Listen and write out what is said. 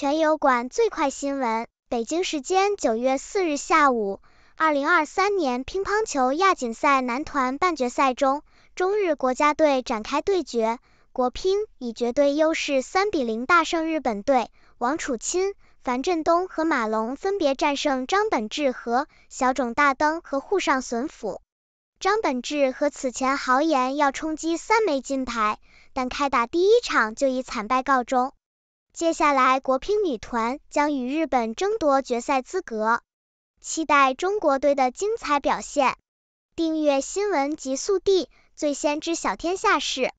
全油管最快新闻：北京时间九月四日下午，二零二三年乒乓球亚锦赛男团半决赛中，中日国家队展开对决，国乒以绝对优势三比零大胜日本队。王楚钦、樊振东和马龙分别战胜张本智和、小种大灯和沪上隼辅。张本智和此前豪言要冲击三枚金牌，但开打第一场就以惨败告终。接下来，国乒女团将与日本争夺决赛资格，期待中国队的精彩表现。订阅新闻极速递，最先知晓天下事。